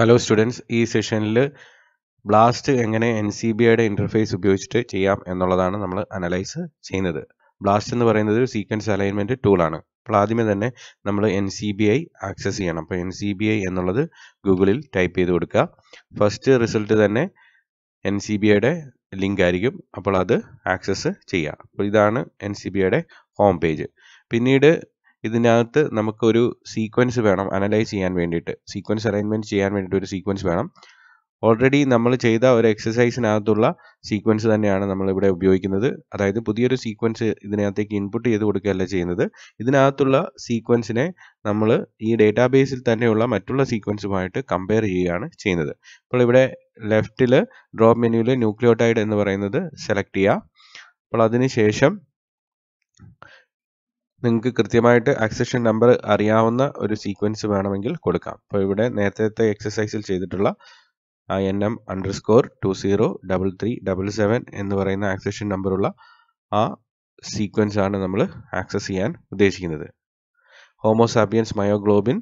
Hello students ഈ സെഷനിൽ BLAST എങ്ങനെ എൻ സി ബി ഐയുടെ ഇൻ്റർഫേസ് ഉപയോഗിച്ചിട്ട് ചെയ്യാം എന്നുള്ളതാണ് നമ്മൾ അനലൈസ് ചെയ്യുന്നത് ബ്ലാസ്റ്റ് എന്ന് പറയുന്നത് ഒരു സീക്വൻസ് അലൈൻമെൻറ്റ് ടൂളാണ് അപ്പോൾ ആദ്യമേ തന്നെ നമ്മൾ N C B I access ചെയ്യണം അപ്പോൾ എൻ സി ബി ഐ എന്നുള്ളത് ഗൂഗിളിൽ ടൈപ്പ് ചെയ്ത് കൊടുക്കുക ഫസ്റ്റ് റിസൾട്ട് തന്നെ എൻ സി ബി ഐയുടെ ലിങ്ക് ആയിരിക്കും അപ്പോൾ അത് ആക്സസ് ചെയ്യുക അപ്പോൾ ഇതാണ് എൻ സി ബി ഐയുടെ ഹോം പേജ് പിന്നീട് ഇതിനകത്ത് നമുക്കൊരു സീക്വൻസ് വേണം അനലൈസ് ചെയ്യാൻ വേണ്ടിയിട്ട് സീക്വൻസ് അറേഞ്ച്മെൻറ്റ് ചെയ്യാൻ വേണ്ടിയിട്ട് ഒരു സീക്വൻസ് വേണം ഓൾറെഡി നമ്മൾ ചെയ്ത ഒരു എക്സസൈസിനകത്തുള്ള സീക്വൻസ് തന്നെയാണ് നമ്മൾ ഇവിടെ ഉപയോഗിക്കുന്നത് അതായത് പുതിയൊരു സീക്വൻസ് ഇതിനകത്തേക്ക് ഇൻപുട്ട് ചെയ്ത് കൊടുക്കുകയല്ല ചെയ്യുന്നത് ഇതിനകത്തുള്ള സീക്വൻസിനെ നമ്മൾ ഈ ഡേറ്റാബേസിൽ തന്നെയുള്ള മറ്റുള്ള സീക്വൻസുമായിട്ട് കമ്പയർ ചെയ്യുകയാണ് ചെയ്യുന്നത് അപ്പോൾ ഇവിടെ ലെഫ്റ്റിൽ ഡ്രോപ്പ് മെനുവിൽ ന്യൂക്ലിയോടൈഡ് എന്ന് പറയുന്നത് സെലക്ട് ചെയ്യുക അപ്പോൾ അതിന് ശേഷം നിങ്ങൾക്ക് കൃത്യമായിട്ട് അക്സഷൻ നമ്പർ അറിയാവുന്ന ഒരു സീക്വൻസ് വേണമെങ്കിൽ കൊടുക്കാം അപ്പോൾ ഇവിടെ നേരത്തെ എക്സസൈസിൽ ചെയ്തിട്ടുള്ള N M under score two zero double three double seven എന്ന് പറയുന്ന ആക്സഷൻ നമ്പറുള്ള ആ സീക്വൻസ് ആണ് നമ്മൾ ആക്സസ് ചെയ്യാൻ ഉദ്ദേശിക്കുന്നത് homo sapiens myoglobin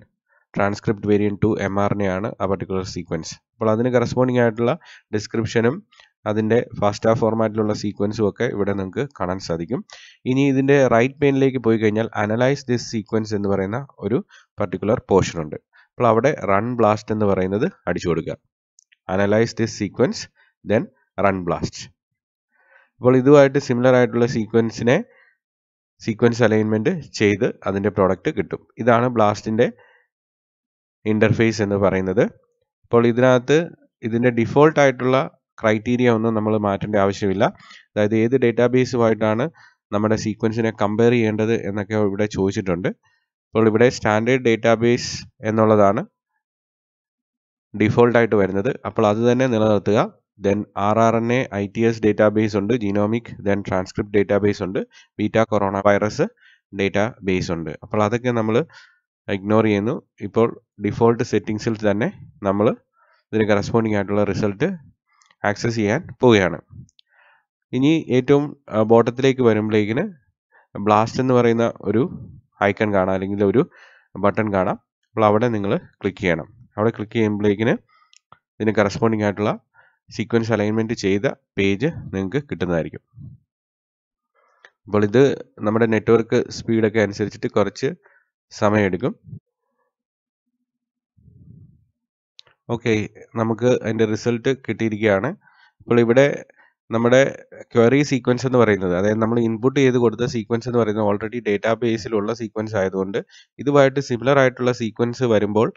transcript variant two M ആറിനെയാണ് ആണ് ആ പർട്ടിക്കുലർ സീക്വൻസ് അപ്പോൾ അതിന് കറസ്പോണ്ടിങ് ആയിട്ടുള്ള ഡിസ്ക്രിപ്ഷനും അതിൻ്റെ ഫാസ്റ്റാ ഫോർമാറ്റിലുള്ള സീക്വൻസും ഒക്കെ ഇവിടെ നിങ്ങൾക്ക് കാണാൻ സാധിക്കും ഇനി ഇതിൻ്റെ റൈറ്റ് പെയിനിലേക്ക് പോയി കഴിഞ്ഞാൽ അനലൈസ് ദിസ് സീക്വൻസ് എന്ന് പറയുന്ന ഒരു പർട്ടിക്കുലർ പോർഷൻ ഉണ്ട് അപ്പോൾ അവിടെ റൺ ബ്ലാസ്റ്റ് എന്ന് പറയുന്നത് അടിച്ചു കൊടുക്കുക analyse this sequence then run blast അപ്പോൾ ഇതുമായിട്ട് സിമിലർ ആയിട്ടുള്ള സീക്വൻസിനെ സീക്വൻസ് അലൈൻമെൻറ്റ് ചെയ്ത് അതിൻ്റെ പ്രോഡക്റ്റ് കിട്ടും ഇതാണ് ബ്ലാസ്റ്റിൻ്റെ ഇൻ്റർഫേസ് എന്ന് പറയുന്നത് അപ്പോൾ ഇതിനകത്ത് ഇതിൻ്റെ ഡിഫോൾട്ട് ആയിട്ടുള്ള ക്രൈറ്റീരിയ ഒന്നും നമ്മൾ മാറ്റേണ്ട ആവശ്യമില്ല അതായത് ഏത് ഡേറ്റാബേസുമായിട്ടാണ് നമ്മുടെ സീക്വൻസിനെ കമ്പയർ ചെയ്യേണ്ടത് എന്നൊക്കെ ഇവിടെ ചോദിച്ചിട്ടുണ്ട് അപ്പോൾ ഇവിടെ സ്റ്റാൻഡേർഡ് ഡേറ്റാബേസ് എന്നുള്ളതാണ് ഡിഫോൾട്ടായിട്ട് വരുന്നത് അപ്പോൾ അത് തന്നെ നിലനിർത്തുക then R R N A I T S database ഉണ്ട് ജീനോമിക് ദെൻ ട്രാൻസ്ക്രിപ്റ്റ് ഡേറ്റാബേസ് ഉണ്ട് beta corona virus database ഉണ്ട് അപ്പോൾ അതൊക്കെ നമ്മൾ ഇഗ്നോർ ചെയ്യുന്നു ഇപ്പോൾ ഡിഫോൾട്ട് സെറ്റിങ്സിൽ തന്നെ നമ്മൾ ഇതിന് കറസ്പോണ്ടിങ് ആയിട്ടുള്ള റിസൾട്ട് ആക്സസ് ചെയ്യാൻ പോവുകയാണ് ഇനി ഏറ്റവും ബോട്ടത്തിലേക്ക് വരുമ്പോഴേക്കിന് ബ്ലാസ്റ്റ് എന്ന് പറയുന്ന ഒരു ഐക്കൺ കാണാം അല്ലെങ്കിൽ ഒരു ബട്ടൺ കാണാം അപ്പോൾ അവിടെ നിങ്ങൾ ക്ലിക്ക് ചെയ്യണം അവിടെ ക്ലിക്ക് ചെയ്യുമ്പോഴേക്കിന് ഇതിന് കറസ്പോണ്ടിങ് ആയിട്ടുള്ള സീക്വൻസ് അലൈൻമെൻറ്റ് ചെയ്ത പേജ് നിങ്ങൾക്ക് കിട്ടുന്നതായിരിക്കും അപ്പോൾ ഇത് നമ്മുടെ നെറ്റ്വർക്ക് സ്പീഡൊക്കെ അനുസരിച്ചിട്ട് കുറച്ച് സമയമെടുക്കും ഓക്കെ നമുക്ക് അതിൻ്റെ റിസൾട്ട് കിട്ടിയിരിക്കുകയാണ് ഇപ്പോൾ ഇവിടെ നമ്മുടെ ക്വയറി സീക്വൻസ് എന്ന് പറയുന്നത് അതായത് നമ്മൾ ഇൻപുട്ട് ചെയ്ത് കൊടുത്ത സീക്വൻസ് എന്ന് പറയുന്നത് ഓൾറെഡി ബേസിലുള്ള സീക്വൻസ് ആയതുകൊണ്ട് ഇതുമായിട്ട് സിമിലർ ആയിട്ടുള്ള സീക്വൻസ് വരുമ്പോൾ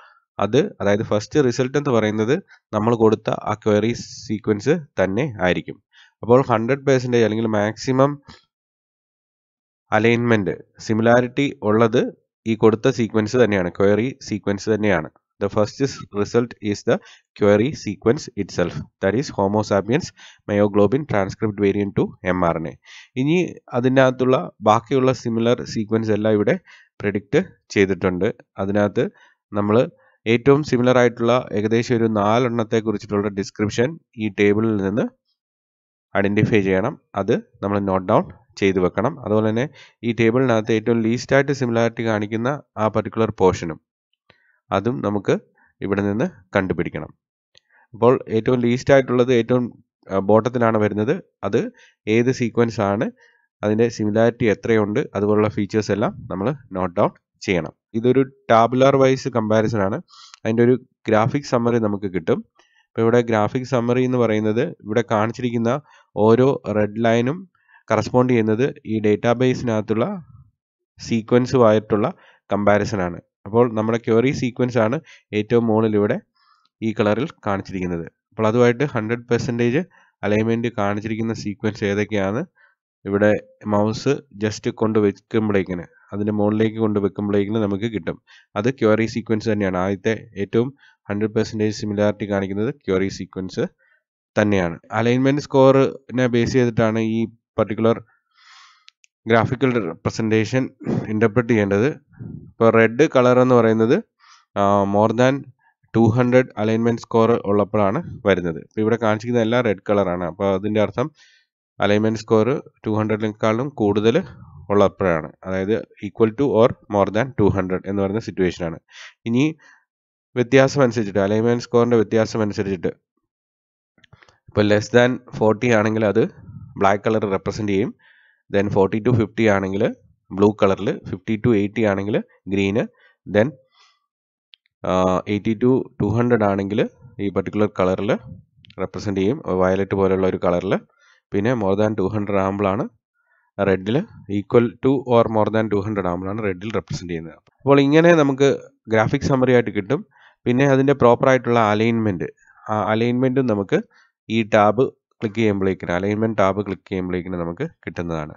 അത് അതായത് ഫസ്റ്റ് റിസൾട്ട് എന്ന് പറയുന്നത് നമ്മൾ കൊടുത്ത ആ ക്വയറി സീക്വൻസ് തന്നെ ആയിരിക്കും അപ്പോൾ ഹൺഡ്രഡ് പേഴ്സൻറ്റേജ് അല്ലെങ്കിൽ മാക്സിമം അലൈൻമെൻറ്റ് സിമിലാരിറ്റി ഉള്ളത് ഈ കൊടുത്ത സീക്വൻസ് തന്നെയാണ് ക്വയറി സീക്വൻസ് തന്നെയാണ് The first is result is the query sequence itself. That is Homo sapiens myoglobin transcript variant to mRNA. ഇനി അതിനകത്തുള്ള ബാക്കിയുള്ള സിമിലർ സീക്വൻസ് എല്ലാം ഇവിടെ പ്രിഡിക്റ്റ് ചെയ്തിട്ടുണ്ട് അതിനകത്ത് നമ്മൾ ഏറ്റവും സിമിലർ ആയിട്ടുള്ള ഏകദേശം ഒരു നാലെണ്ണത്തെ കുറിച്ചിട്ടുള്ള ഡിസ്ക്രിപ്ഷൻ ഈ ടേബിളിൽ നിന്ന് ഐഡൻറ്റിഫൈ ചെയ്യണം അത് നമ്മൾ നോട്ട് ഡൗൺ ചെയ്ത് വെക്കണം അതുപോലെ തന്നെ ഈ ടേബിളിനകത്ത് ഏറ്റവും ലീസ്റ്റായിട്ട് സിമിലാരിറ്റി കാണിക്കുന്ന ആ പർട്ടിക്കുലർ പോർഷനും അതും നമുക്ക് ഇവിടെ നിന്ന് കണ്ടുപിടിക്കണം അപ്പോൾ ഏറ്റവും ലീസ്റ്റ് ആയിട്ടുള്ളത് ഏറ്റവും ബോട്ടത്തിലാണ് വരുന്നത് അത് ഏത് സീക്വൻസ് ആണ് അതിൻ്റെ സിമിലാരിറ്റി എത്രയുണ്ട് അതുപോലുള്ള ഫീച്ചേഴ്സ് എല്ലാം നമ്മൾ നോട്ട് ഡൗൺ ചെയ്യണം ഇതൊരു ടാബുലാർ വൈസ് കമ്പാരിസൺ ആണ് അതിൻ്റെ ഒരു ഗ്രാഫിക് സമ്മറി നമുക്ക് കിട്ടും ഇപ്പോൾ ഇവിടെ ഗ്രാഫിക് സമ്മറി എന്ന് പറയുന്നത് ഇവിടെ കാണിച്ചിരിക്കുന്ന ഓരോ റെഡ് ലൈനും കറസ്പോണ്ട് ചെയ്യുന്നത് ഈ ഡേറ്റാബേസിനകത്തുള്ള സീക്വൻസുമായിട്ടുള്ള കമ്പാരിസൺ ആണ് അപ്പോൾ നമ്മുടെ ക്വറി സീക്വൻസ് ആണ് ഏറ്റവും ഇവിടെ ഈ കളറിൽ കാണിച്ചിരിക്കുന്നത് അപ്പോൾ അതുമായിട്ട് ഹൺഡ്രഡ് പെർസെൻറ്റേജ് അലൈൻമെൻറ്റ് കാണിച്ചിരിക്കുന്ന സീക്വൻസ് ഏതൊക്കെയാണ് ഇവിടെ മൗസ് ജസ്റ്റ് കൊണ്ട് വെക്കുമ്പോഴേക്കിന് അതിൻ്റെ മുകളിലേക്ക് കൊണ്ട് വെക്കുമ്പോഴേക്കിന് നമുക്ക് കിട്ടും അത് ക്വറി സീക്വൻസ് തന്നെയാണ് ആദ്യത്തെ ഏറ്റവും ഹൺഡ്രഡ് പെർസെൻറ്റേജ് സിമിലാരിറ്റി കാണിക്കുന്നത് ക്വറി സീക്വൻസ് തന്നെയാണ് അലൈൻമെൻറ്റ് സ്കോറിനെ ബേസ് ചെയ്തിട്ടാണ് ഈ പർട്ടിക്കുലർ ഗ്രാഫിക്കൽ റെപ്രസെൻറ്റേഷൻ ഇൻ്റർപ്രിറ്റ് ചെയ്യേണ്ടത് ഇപ്പോൾ റെഡ് കളർ എന്ന് പറയുന്നത് more than two hundred alignment score ഉള്ളപ്പോഴാണ് വരുന്നത് ഇപ്പോൾ ഇവിടെ കാണിച്ചിരിക്കുന്ന എല്ലാം റെഡ് കളറാണ് അപ്പോൾ അതിൻ്റെ അർത്ഥം അലൈൻമെൻറ്റ് സ്കോർ ടു ഹൺഡ്രഡിനേക്കാളും കൂടുതൽ ഉള്ളപ്പോഴാണ് അതായത് equal to or more than two hundred എന്ന് പറയുന്ന സിറ്റുവേഷനാണ് ഇനി വ്യത്യാസം അനുസരിച്ചിട്ട് അലൈൻമെൻറ്റ് സ്കോറിൻ്റെ വ്യത്യാസം അനുസരിച്ചിട്ട് ഇപ്പോൾ ലെസ് ദാൻ ഫോർട്ടി ആണെങ്കിൽ അത് ബ്ലാക്ക് കളർ റെപ്രസെൻ്റ് ചെയ്യും ദെൻ ഫോർട്ടി ടു ഫിഫ്റ്റി ആണെങ്കിൽ ബ്ലൂ കളറിൽ ഫിഫ്റ്റി ടു എയ്റ്റി ആണെങ്കിൽ green then eighty to two hundred ആണെങ്കിൽ ഈ പർട്ടിക്കുലർ കളറിൽ റെപ്രസെൻ്റ് ചെയ്യും വയലറ്റ് പോലെയുള്ള ഒരു കളറിൽ പിന്നെ മോർ ദാൻ ടു ഹൺഡ്രഡ് ആകുമ്പോഴാണ് റെഡിൽ equal to or more than two hundred ആകുമ്പോഴാണ് റെഡിൽ റെപ്രസെൻ്റ് ചെയ്യുന്നത് അപ്പോൾ ഇങ്ങനെ നമുക്ക് ഗ്രാഫിക് സമ്മറി ആയിട്ട് കിട്ടും പിന്നെ അതിൻ്റെ പ്രോപ്പറായിട്ടുള്ള അലൈൻമെൻറ്റ് ആ അലൈൻമെൻറ്റും നമുക്ക് ഈ ടാബ് ക്ലിക്ക് ചെയ്യുമ്പോഴേക്കിന് അലൈൻമെൻറ്റ് ടാബ് ക്ലിക്ക് ചെയ്യുമ്പോഴേക്കിന് നമുക്ക് കിട്ടുന്നതാണ്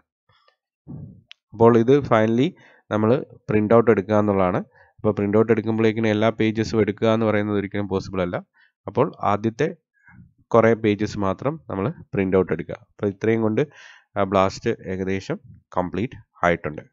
അപ്പോൾ ഇത് ഫൈനലി നമ്മൾ പ്രിൻ്റ് ഔട്ട് എടുക്കുക എന്നുള്ളതാണ് അപ്പോൾ പ്രിൻ്റ് ഔട്ട് എടുക്കുമ്പോഴേക്കിനും എല്ലാ പേജസും എടുക്കുക എന്ന് പറയുന്നത് ഒരിക്കലും പോസിബിൾ അല്ല അപ്പോൾ ആദ്യത്തെ കുറേ പേജസ് മാത്രം നമ്മൾ പ്രിൻ്റ് ഔട്ട് എടുക്കുക അപ്പോൾ ഇത്രയും കൊണ്ട് ബ്ലാസ്റ്റ് ഏകദേശം കംപ്ലീറ്റ് ആയിട്ടുണ്ട്